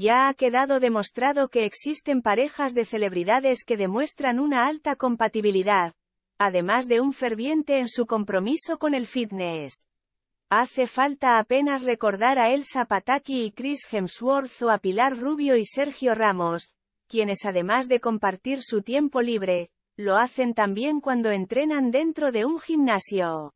Ya ha quedado demostrado que existen parejas de celebridades que demuestran una alta compatibilidad, además de un ferviente en su compromiso con el fitness. Hace falta apenas recordar a Elsa Pataki y Chris Hemsworth o a Pilar Rubio y Sergio Ramos, quienes además de compartir su tiempo libre, lo hacen también cuando entrenan dentro de un gimnasio.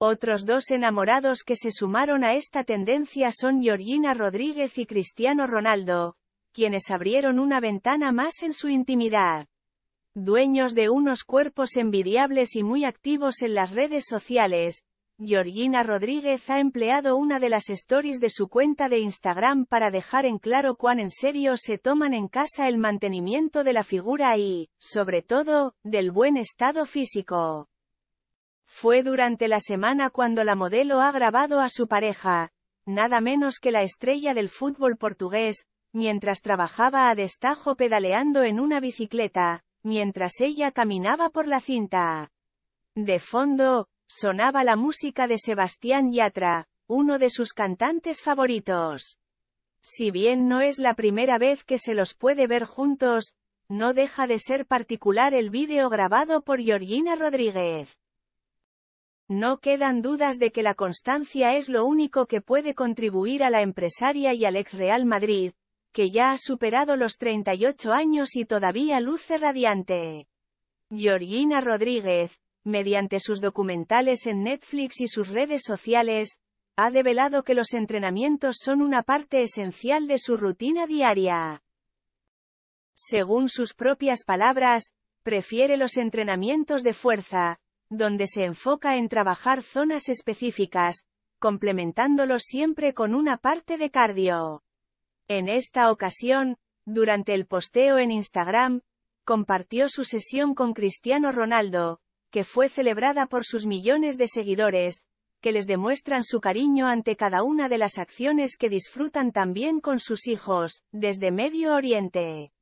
Otros dos enamorados que se sumaron a esta tendencia son Georgina Rodríguez y Cristiano Ronaldo, quienes abrieron una ventana más en su intimidad. Dueños de unos cuerpos envidiables y muy activos en las redes sociales, Georgina Rodríguez ha empleado una de las stories de su cuenta de Instagram para dejar en claro cuán en serio se toman en casa el mantenimiento de la figura y, sobre todo, del buen estado físico. Fue durante la semana cuando la modelo ha grabado a su pareja, nada menos que la estrella del fútbol portugués, mientras trabajaba a destajo pedaleando en una bicicleta, mientras ella caminaba por la cinta. De fondo, sonaba la música de Sebastián Yatra, uno de sus cantantes favoritos. Si bien no es la primera vez que se los puede ver juntos, no deja de ser particular el vídeo grabado por Georgina Rodríguez. No quedan dudas de que la constancia es lo único que puede contribuir a la empresaria y al ex Real Madrid, que ya ha superado los 38 años y todavía luce radiante. Georgina Rodríguez, mediante sus documentales en Netflix y sus redes sociales, ha develado que los entrenamientos son una parte esencial de su rutina diaria. Según sus propias palabras, prefiere los entrenamientos de fuerza, donde se enfoca en trabajar zonas específicas, complementándolo siempre con una parte de cardio. En esta ocasión, durante el posteo en Instagram, compartió su sesión con Cristiano Ronaldo, que fue celebrada por sus millones de seguidores, que les demuestran su cariño ante cada una de las acciones que disfrutan también con sus hijos, desde Medio Oriente.